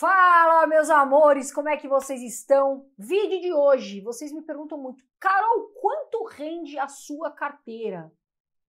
Fala, meus amores, como é que vocês estão? Vídeo de hoje, vocês me perguntam muito, Carol, quanto rende a sua carteira?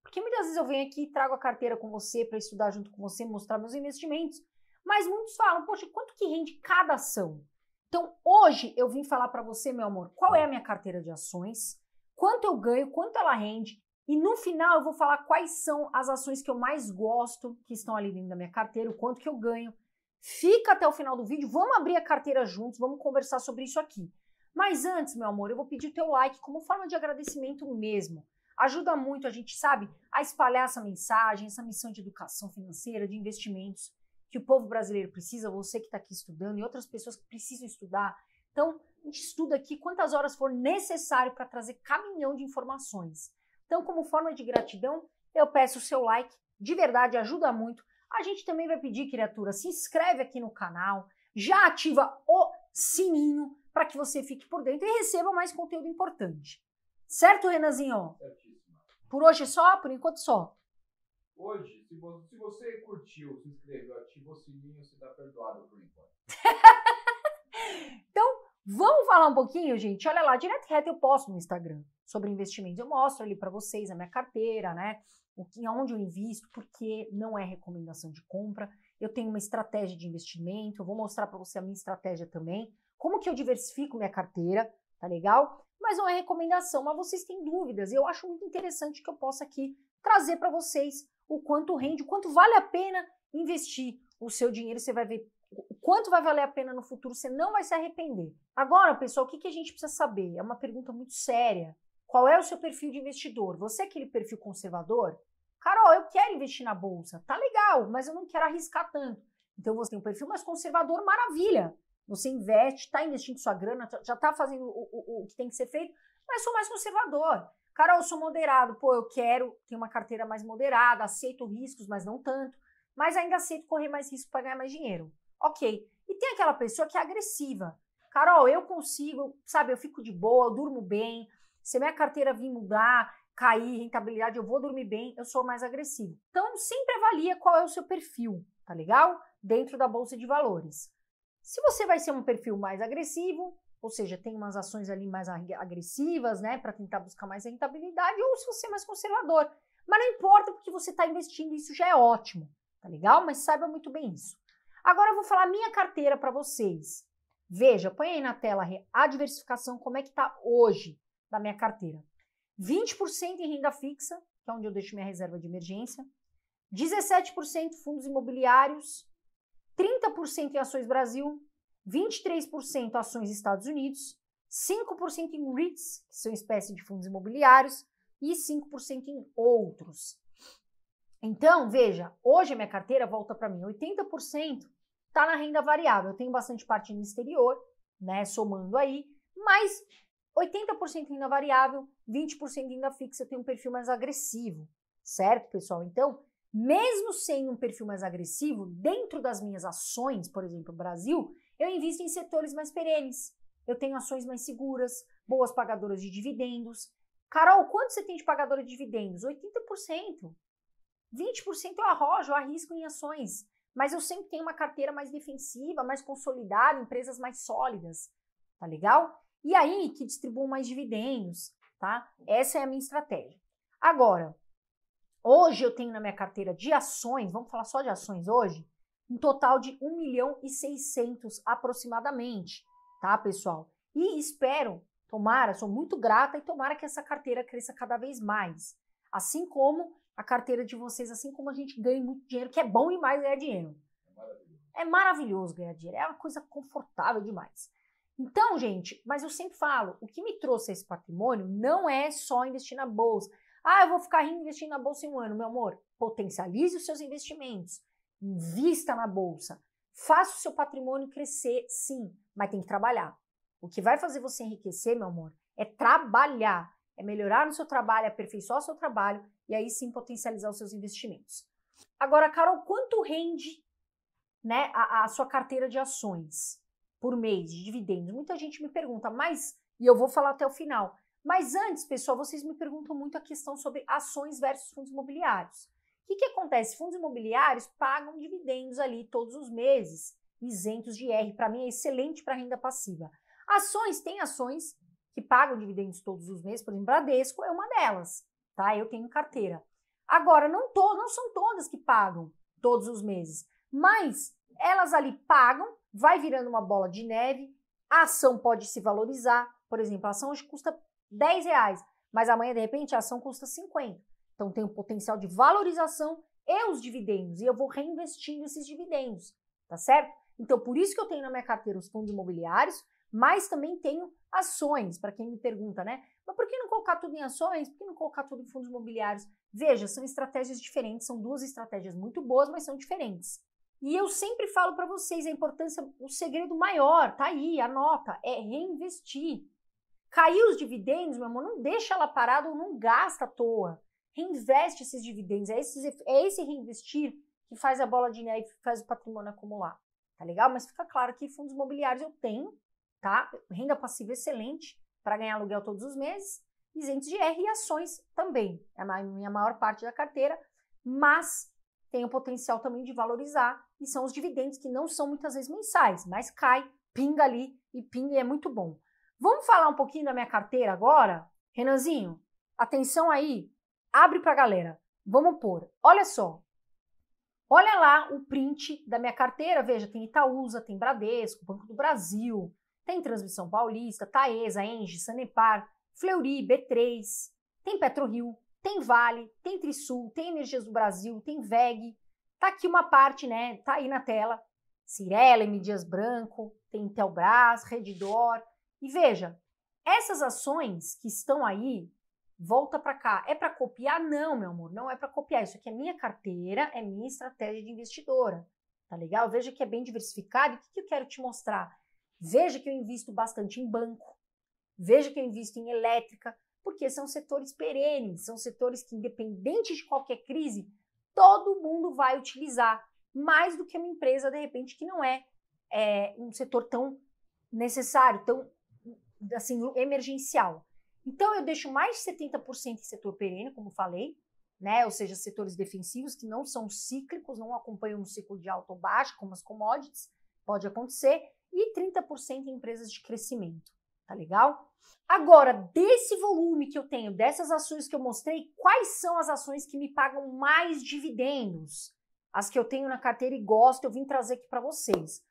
Porque muitas vezes eu venho aqui e trago a carteira com você para estudar junto com você, mostrar meus investimentos, mas muitos falam, poxa, quanto que rende cada ação? Então, hoje eu vim falar para você, meu amor, qual é a minha carteira de ações, quanto eu ganho, quanto ela rende, e no final eu vou falar quais são as ações que eu mais gosto, que estão ali dentro da minha carteira, o quanto que eu ganho Fica até o final do vídeo, vamos abrir a carteira juntos, vamos conversar sobre isso aqui. Mas antes, meu amor, eu vou pedir teu like como forma de agradecimento mesmo. Ajuda muito a gente, sabe, a espalhar essa mensagem, essa missão de educação financeira, de investimentos que o povo brasileiro precisa, você que está aqui estudando e outras pessoas que precisam estudar. Então, a gente estuda aqui quantas horas for necessário para trazer caminhão de informações. Então, como forma de gratidão, eu peço o seu like, de verdade ajuda muito a gente também vai pedir, criatura, se inscreve aqui no canal, já ativa o sininho para que você fique por dentro e receba mais conteúdo importante. Certo, renazinho? Certíssimo. Por hoje é só? Por enquanto só. Hoje, se você, se você curtiu, se inscreveu, ativou o sininho, você está perdoado por enquanto. então, Vamos falar um pouquinho, gente? Olha lá, direto e reto eu posto no Instagram sobre investimentos. Eu mostro ali para vocês a minha carteira, né? O que, aonde eu invisto, porque não é recomendação de compra. Eu tenho uma estratégia de investimento, eu vou mostrar para você a minha estratégia também, como que eu diversifico minha carteira, tá legal? Mas não é recomendação, mas vocês têm dúvidas. Eu acho muito interessante que eu possa aqui trazer para vocês o quanto rende, o quanto vale a pena investir o seu dinheiro. Você vai ver quanto vai valer a pena no futuro, você não vai se arrepender. Agora, pessoal, o que, que a gente precisa saber? É uma pergunta muito séria. Qual é o seu perfil de investidor? Você é aquele perfil conservador? Carol, eu quero investir na bolsa. Tá legal, mas eu não quero arriscar tanto. Então você tem um perfil mais conservador, maravilha. Você investe, está investindo sua grana, tá, já está fazendo o, o, o, que tem que ser feito, mas sou mais conservador. Carol, eu sou moderado. Pô, eu quero ter uma carteira mais moderada, aceito riscos, mas não tanto. Mas ainda aceito correr mais risco para ganhar mais dinheiro. Ok. E tem aquela pessoa que é agressiva. Carol, eu consigo, sabe, eu fico de boa, eu durmo bem. Se minha carteira vir mudar, cair, rentabilidade, eu vou dormir bem, eu sou mais agressivo. Então, sempre avalia qual é o seu perfil, tá legal? Dentro da bolsa de valores. Se você vai ser um perfil mais agressivo, ou seja, tem umas ações ali mais agressivas, né, para tentar buscar mais rentabilidade, ou se você é mais conservador. Mas não importa porque você está investindo, isso já é ótimo, tá legal? Mas saiba muito bem isso. Agora eu vou falar minha carteira para vocês. Veja, põe aí na tela a diversificação, como é que está hoje da minha carteira. 20% em renda fixa, que é onde eu deixo minha reserva de emergência, 17% fundos imobiliários, 30% em ações Brasil, 23% ações Estados Unidos, 5% em REITs, que são espécies de fundos imobiliários, e 5% em outros. Então, veja, hoje a minha carteira volta para mim, 80% está na renda variável. Eu tenho bastante parte no exterior, né, somando aí, mas 80% renda variável, 20% renda fixa, eu tenho um perfil mais agressivo, certo, pessoal? Então, mesmo sem um perfil mais agressivo, dentro das minhas ações, por exemplo, Brasil, eu invisto em setores mais perenes. Eu tenho ações mais seguras, boas pagadoras de dividendos. Carol, quanto você tem de pagadora de dividendos? 80%. 20% eu arrojo, eu arrisco em ações, mas eu sempre tenho uma carteira mais defensiva, mais consolidada, empresas mais sólidas, tá legal? E aí que distribuam mais dividendos, tá? Essa é a minha estratégia. Agora, hoje eu tenho na minha carteira de ações, vamos falar só de ações hoje, um total de 1 milhão e 600 aproximadamente, tá, pessoal? E espero, tomara, sou muito grata e tomara que essa carteira cresça cada vez mais. Assim como a carteira de vocês, assim como a gente ganha muito dinheiro, que é bom demais ganhar dinheiro. É maravilhoso, ganhar dinheiro, é uma coisa confortável demais. Então, gente, mas eu sempre falo, o que me trouxe esse patrimônio não é só investir na bolsa. Ah, eu vou ficar reinvestindo na bolsa em um ano, meu amor. Potencialize os seus investimentos, invista na bolsa, faça o seu patrimônio crescer, sim, mas tem que trabalhar. O que vai fazer você enriquecer, meu amor, é trabalhar é melhorar o seu trabalho, aperfeiçoar o seu trabalho e aí sim potencializar os seus investimentos. Agora, Carol, quanto rende né, a, a sua carteira de ações por mês de dividendos? Muita gente me pergunta, mas, e eu vou falar até o final, mas antes, pessoal, vocês me perguntam muito a questão sobre ações versus fundos imobiliários. O que, que acontece? Fundos imobiliários pagam dividendos ali todos os meses, isentos de R. Para mim é excelente para renda passiva. Ações, tem ações que pagam dividendos todos os meses, por exemplo, Bradesco é uma delas, tá? Eu tenho carteira. Agora, não, to, não são todas que pagam todos os meses, mas elas ali pagam, vai virando uma bola de neve, a ação pode se valorizar, por exemplo, a ação hoje custa 10 reais, mas amanhã, de repente, a ação custa 50. Então tem um potencial de valorização e os dividendos, e eu vou reinvestindo esses dividendos, tá certo? Então, por isso que eu tenho na minha carteira os fundos imobiliários, mas também tenho ações, para quem me pergunta, né? Mas por que não colocar tudo em ações? Por que não colocar tudo em fundos imobiliários? Veja, são estratégias diferentes, são duas estratégias muito boas, mas são diferentes. E eu sempre falo para vocês a importância, o segredo maior, tá aí, anota, é reinvestir. Caiu os dividendos, meu amor, não deixa ela parada ou não gasta à toa. Reinveste esses dividendos, é, esse é esse reinvestir que faz a bola de neve, faz o patrimônio acumular. Tá legal? Mas fica claro que fundos imobiliários eu tenho, tá? Renda passiva excelente para ganhar aluguel todos os meses, isentos de R e ações também. É a minha maior parte da carteira, mas tem o potencial também de valorizar e são os dividendos que não são muitas vezes mensais, mas cai, pinga ali e pinga e é muito bom. Vamos falar um pouquinho da minha carteira agora? Renanzinho, atenção aí, abre para a galera. Vamos pôr. Olha só. Olha lá o print da minha carteira. Veja, tem Itaúsa, tem Bradesco, Banco do Brasil, tem Transmissão Paulista, Taesa, Engie, Sanepar, Fleury, B3, tem PetroRio, tem Vale, tem Trisul, tem Energias do Brasil, tem VEG. Tá aqui uma parte, né? Tá aí na tela. Cirela, Medias Branco, tem Telbras, Redidor. E veja, essas ações que estão aí, volta para cá. É para copiar? Não, meu amor, não é para copiar. Isso aqui é minha carteira, é minha estratégia de investidora. Tá legal? Veja que é bem diversificado. E o que, que eu quero te mostrar? Veja que eu invisto bastante em banco, veja que eu invisto em elétrica, porque são setores perenes, são setores que, independente de qualquer crise, todo mundo vai utilizar, mais do que uma empresa, de repente, que não é, é um setor tão necessário, tão assim, emergencial. Então, eu deixo mais de 70% em setor perene, como falei, né? ou seja, setores defensivos que não são cíclicos, não acompanham um ciclo de alto ou baixo, como as commodities, pode acontecer e 30% em empresas de crescimento. Tá legal? Agora, desse volume que eu tenho, dessas ações que eu mostrei, quais são as ações que me pagam mais dividendos? As que eu tenho na carteira e gosto, eu vim trazer aqui para vocês.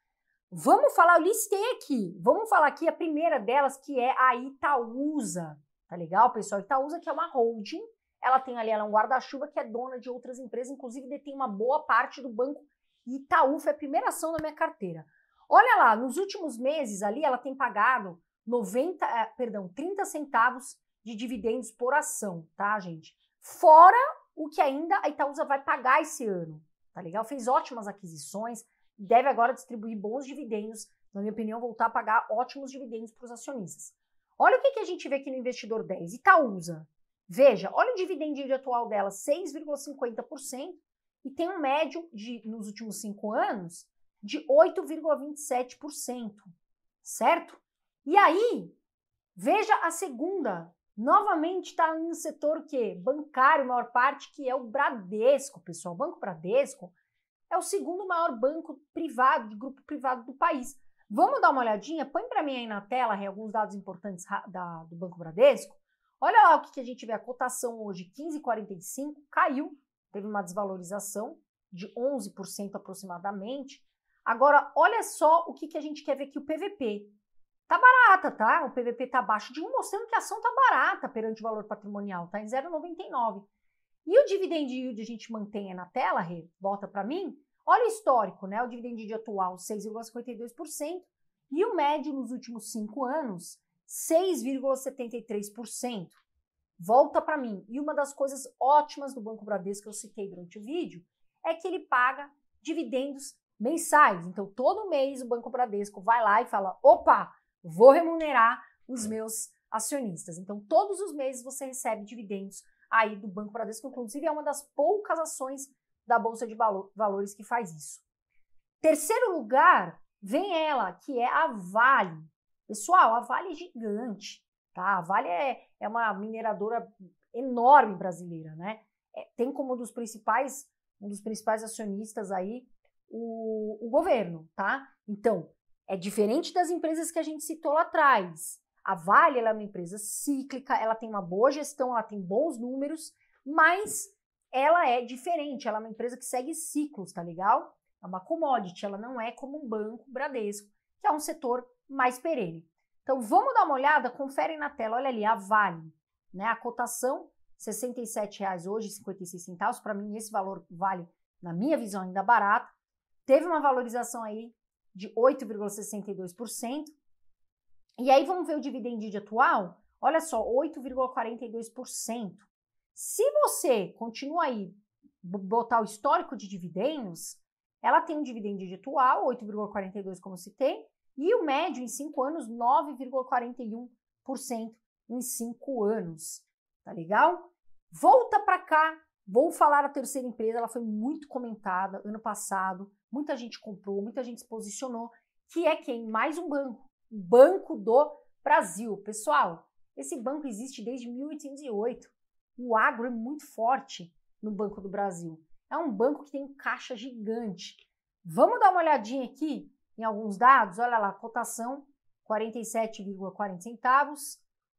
Vamos falar, eu listei aqui. Vamos falar aqui a primeira delas, que é a Itaúsa. Tá legal, pessoal? Itaúsa, que é uma holding, ela tem ali ela é um guarda-chuva que é dona de outras empresas, inclusive detém uma boa parte do banco Itaú. Foi a primeira ação da minha carteira. Olha lá, nos últimos meses ali ela tem pagado 90, eh, perdão, 30 centavos de dividendos por ação, tá, gente? Fora o que ainda a Itaúsa vai pagar esse ano, tá legal? Fez ótimas aquisições, deve agora distribuir bons dividendos, na minha opinião, voltar a pagar ótimos dividendos para os acionistas. Olha o que, que a gente vê aqui no investidor 10, Itaúsa. Veja, olha o dividendo de atual dela, 6,50%, e tem um médio de, nos últimos cinco anos, de 8,27%, certo? E aí, veja a segunda. Novamente está no setor que bancário, maior parte que é o Bradesco, pessoal. O Banco Bradesco é o segundo maior banco privado, de grupo privado do país. Vamos dar uma olhadinha? Põe para mim aí na tela aí, alguns dados importantes da, do Banco Bradesco. Olha lá o que, que a gente vê. A cotação hoje, 15,45, caiu, teve uma desvalorização de 11% aproximadamente. Agora, olha só o que, que a gente quer ver aqui, o PVP. Tá barata, tá? O PVP tá abaixo de 1, mostrando que a ação tá barata perante o valor patrimonial, tá em 0,99. E o dividend yield a gente mantém é na tela, Rê? Bota para mim. Olha o histórico, né? O dividend yield atual, 6,52%, e o médio nos últimos 5 anos, 6,73%. Volta para mim. E uma das coisas ótimas do Banco Bradesco que eu citei durante o vídeo é que ele paga dividendos mensais. Então, todo mês o Banco Bradesco vai lá e fala: opa, vou remunerar os hum. meus acionistas. Então, todos os meses você recebe dividendos aí do Banco Bradesco, inclusive é uma das poucas ações da Bolsa de Valores que faz isso. Terceiro lugar, vem ela, que é a Vale. Pessoal, a Vale é gigante, tá? A Vale é, é uma mineradora enorme brasileira, né? É, tem como um dos principais, um dos principais acionistas aí o, o governo, tá? Então, é diferente das empresas que a gente citou lá atrás. A Vale ela é uma empresa cíclica, ela tem uma boa gestão, ela tem bons números, mas ela é diferente, ela é uma empresa que segue ciclos, tá legal? É uma commodity, ela não é como um banco Bradesco, que é um setor mais perene. Então vamos dar uma olhada, confere na tela, olha ali a Vale, né? A cotação R$ reais hoje, 56 centavos, para mim esse valor vale na minha visão ainda barato, teve uma valorização aí de 8,62%. E aí vamos ver o dividend yield atual? Olha só, 8,42%. Se você continua aí botar o histórico de dividendos, ela tem um dividend yield atual, 8,42 como tem e o médio em 5 anos 9,41% em 5 anos. Tá legal? Volta para cá, vou falar a terceira empresa, ela foi muito comentada ano passado muita gente comprou, muita gente se posicionou, que é quem? Mais um banco, o Banco do Brasil. Pessoal, esse banco existe desde 1808. O agro é muito forte no Banco do Brasil. É um banco que tem um caixa gigante. Vamos dar uma olhadinha aqui em alguns dados? Olha lá, cotação 47,40 centavos,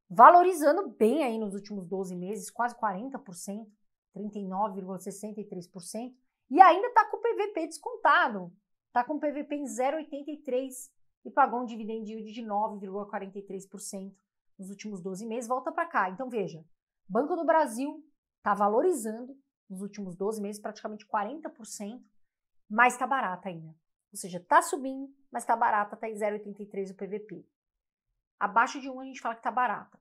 valorizando bem aí nos últimos 12 meses, quase 40%, 39,63%. E ainda está com o PVP descontado. Está com o PVP em 0,83 e pagou um dividend yield de 9,43% nos últimos 12 meses. Volta para cá. Então veja, Banco do Brasil está valorizando nos últimos 12 meses praticamente 40%, mas está barata ainda. Ou seja, está subindo, mas está barata, está em 0,83 o PVP. Abaixo de 1 a gente fala que está barata.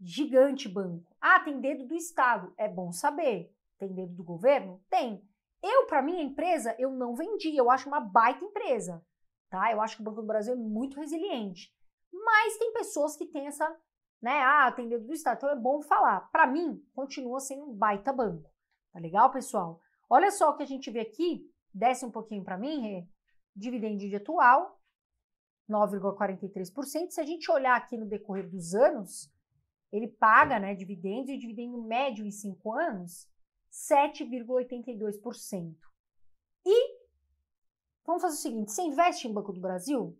Gigante banco. Ah, tem dedo do Estado. É bom saber. Tem dedo do governo? Tem. Eu, para mim, a empresa, eu não vendi, eu acho uma baita empresa, tá? Eu acho que o Banco do Brasil é muito resiliente. Mas tem pessoas que têm essa, né, ah, tem dedo do Estado, então é bom falar. Para mim, continua sendo um baita banco. Tá legal, pessoal? Olha só o que a gente vê aqui, desce um pouquinho para mim, Rê. Dividendo de atual, 9,43%. Se a gente olhar aqui no decorrer dos anos, ele paga né, dividendos e dividendo médio em 5 anos 7,82%. E vamos fazer o seguinte: você investe no Banco do Brasil?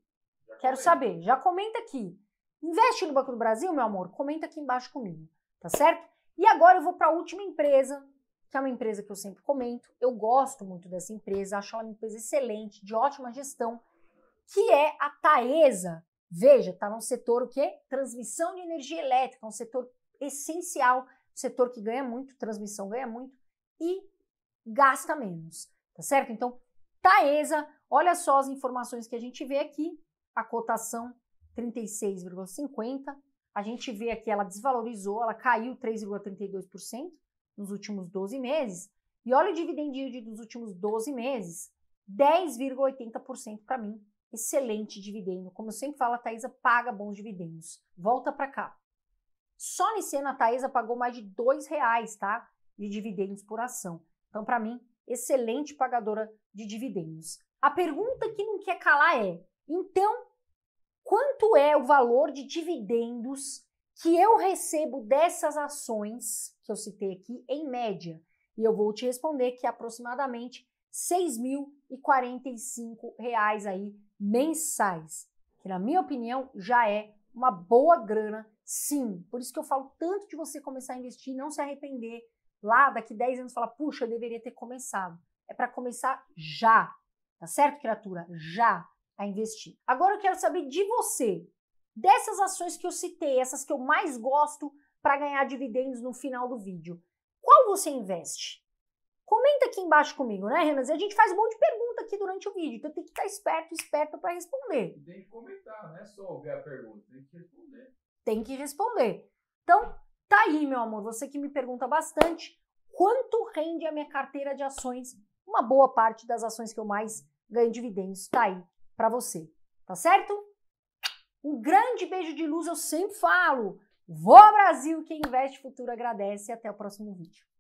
Já Quero comenta. saber, já comenta aqui. Investe no Banco do Brasil, meu amor? Comenta aqui embaixo comigo, tá certo? E agora eu vou para a última empresa, que é uma empresa que eu sempre comento. Eu gosto muito dessa empresa, acho ela uma empresa excelente, de ótima gestão, que é a Taesa. Veja, está no setor o quê? Transmissão de energia elétrica, um setor essencial, um setor que ganha muito, transmissão ganha muito e gasta menos, tá certo? Então, Taesa, olha só as informações que a gente vê aqui, a cotação 36,50, a gente vê aqui ela desvalorizou, ela caiu 3,32% nos últimos 12 meses, e olha o dividendinho dos últimos 12 meses, 10,80% para mim, excelente dividendo. Como eu sempre falo, a Taesa paga bons dividendos. Volta para cá. Só nesse ano a Taesa pagou mais de R$ reais, tá? de dividendos por ação. Então, para mim, excelente pagadora de dividendos. A pergunta que não quer calar é: então, quanto é o valor de dividendos que eu recebo dessas ações que eu citei aqui em média? E eu vou te responder que é aproximadamente R$ reais aí mensais, que na minha opinião já é uma boa grana, sim. Por isso que eu falo tanto de você começar a investir, e não se arrepender, lá daqui 10 anos falar, puxa, eu deveria ter começado. É para começar já, tá certo, criatura? Já a investir. Agora eu quero saber de você, dessas ações que eu citei, essas que eu mais gosto para ganhar dividendos no final do vídeo. Qual você investe? Comenta aqui embaixo comigo, né, Renan? A gente faz um monte de pergunta aqui durante o vídeo, então tem que estar esperto, esperto para responder. Tem que comentar, não é só ouvir a pergunta, tem que responder. Tem que responder. Então, Tá aí, meu amor, você que me pergunta bastante, quanto rende a minha carteira de ações? Uma boa parte das ações que eu mais ganho dividendos tá aí para você, tá certo? Um grande beijo de luz, eu sempre falo. Vó Brasil, quem investe futuro agradece e até o próximo vídeo.